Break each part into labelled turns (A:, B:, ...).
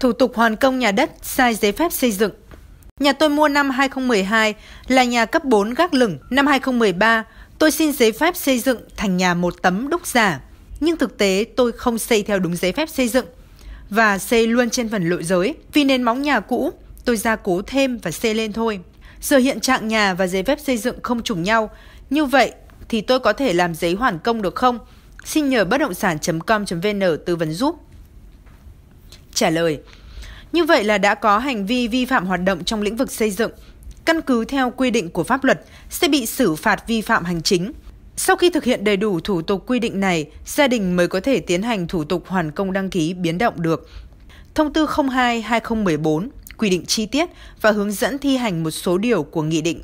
A: thủ tục hoàn công nhà đất sai giấy phép xây dựng. Nhà tôi mua năm 2012 là nhà cấp 4 gác lửng. Năm 2013, tôi xin giấy phép xây dựng thành nhà một tấm đúc giả. Nhưng thực tế tôi không xây theo đúng giấy phép xây dựng và xây luôn trên phần lội giới. Vì nền móng nhà cũ, tôi gia cố thêm và xây lên thôi. Giờ hiện trạng nhà và giấy phép xây dựng không trùng nhau. Như vậy thì tôi có thể làm giấy hoàn công được không? Xin nhờ bất động sản.com.vn tư vấn giúp trả lời. Như vậy là đã có hành vi vi phạm hoạt động trong lĩnh vực xây dựng. Căn cứ theo quy định của pháp luật sẽ bị xử phạt vi phạm hành chính. Sau khi thực hiện đầy đủ thủ tục quy định này, gia đình mới có thể tiến hành thủ tục hoàn công đăng ký biến động được. Thông tư 02-2014 quy định chi tiết và hướng dẫn thi hành một số điều của Nghị định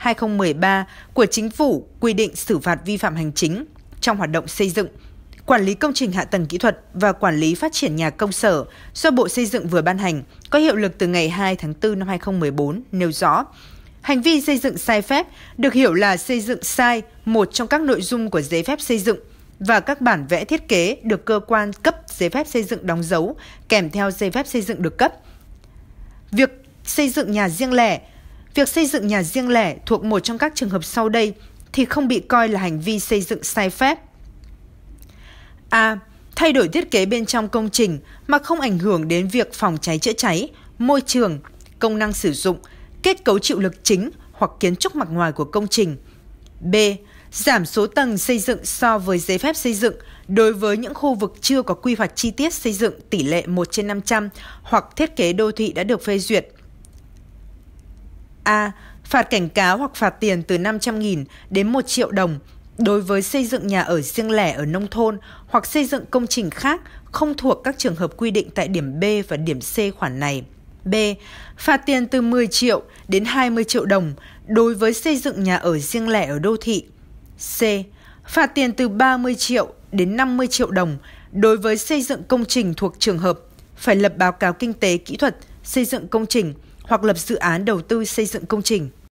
A: 121-2013 của Chính phủ quy định xử phạt vi phạm hành chính trong hoạt động xây dựng, Quản lý công trình hạ tầng kỹ thuật và quản lý phát triển nhà công sở do Bộ Xây dựng vừa ban hành có hiệu lực từ ngày 2 tháng 4 năm 2014 nêu rõ Hành vi xây dựng sai phép được hiểu là xây dựng sai một trong các nội dung của giấy phép xây dựng và các bản vẽ thiết kế được cơ quan cấp giấy phép xây dựng đóng dấu kèm theo giấy phép xây dựng được cấp. Việc xây dựng nhà riêng lẻ Việc xây dựng nhà riêng lẻ thuộc một trong các trường hợp sau đây thì không bị coi là hành vi xây dựng sai phép A. Thay đổi thiết kế bên trong công trình mà không ảnh hưởng đến việc phòng cháy chữa cháy, môi trường, công năng sử dụng, kết cấu chịu lực chính hoặc kiến trúc mặt ngoài của công trình. B. Giảm số tầng xây dựng so với giấy phép xây dựng đối với những khu vực chưa có quy hoạch chi tiết xây dựng tỷ lệ 1 trên 500 hoặc thiết kế đô thị đã được phê duyệt. A. Phạt cảnh cáo hoặc phạt tiền từ 500.000 đến 1 triệu đồng Đối với xây dựng nhà ở riêng lẻ ở nông thôn hoặc xây dựng công trình khác không thuộc các trường hợp quy định tại điểm B và điểm C khoản này. B. Phạt tiền từ 10 triệu đến 20 triệu đồng đối với xây dựng nhà ở riêng lẻ ở đô thị. C. Phạt tiền từ 30 triệu đến 50 triệu đồng đối với xây dựng công trình thuộc trường hợp phải lập báo cáo kinh tế kỹ thuật xây dựng công trình hoặc lập dự án đầu tư xây dựng công trình.